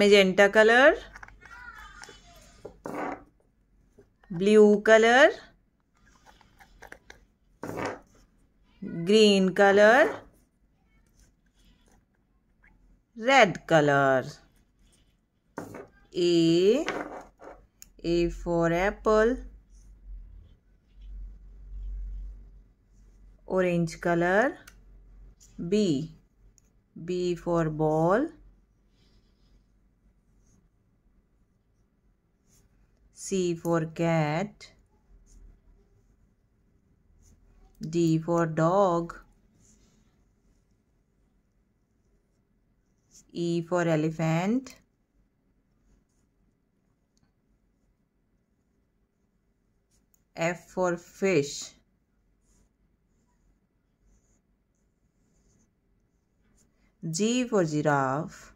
Magenta colour blue colour green colour red colour A A for apple orange colour B B for ball, C for cat, D for dog, E for elephant, F for fish. G for giraffe.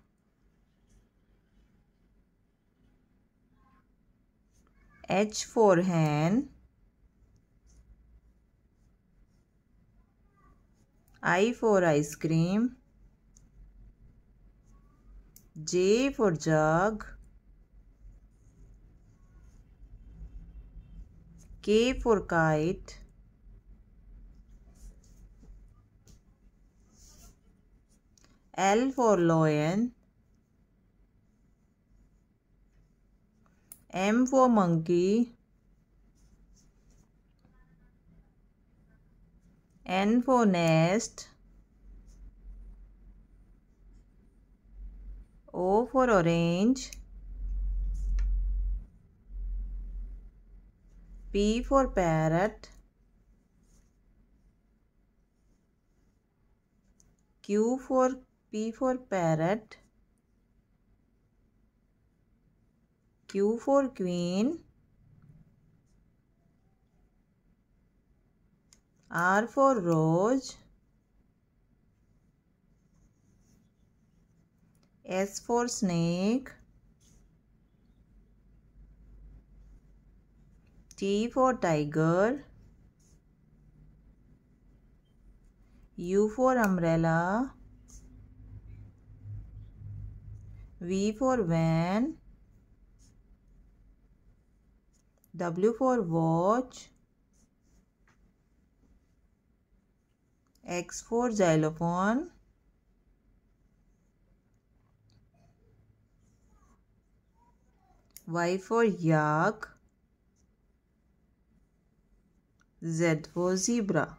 H for hen. I for ice cream. J for jug. K for kite. L for lion, M for monkey, N for nest, O for orange, P for parrot, Q for P for parrot, Q for queen, R for rose, S for snake, T for tiger, U for umbrella, V for van, W for watch, X for xylophone, Y for yak, Z for zebra.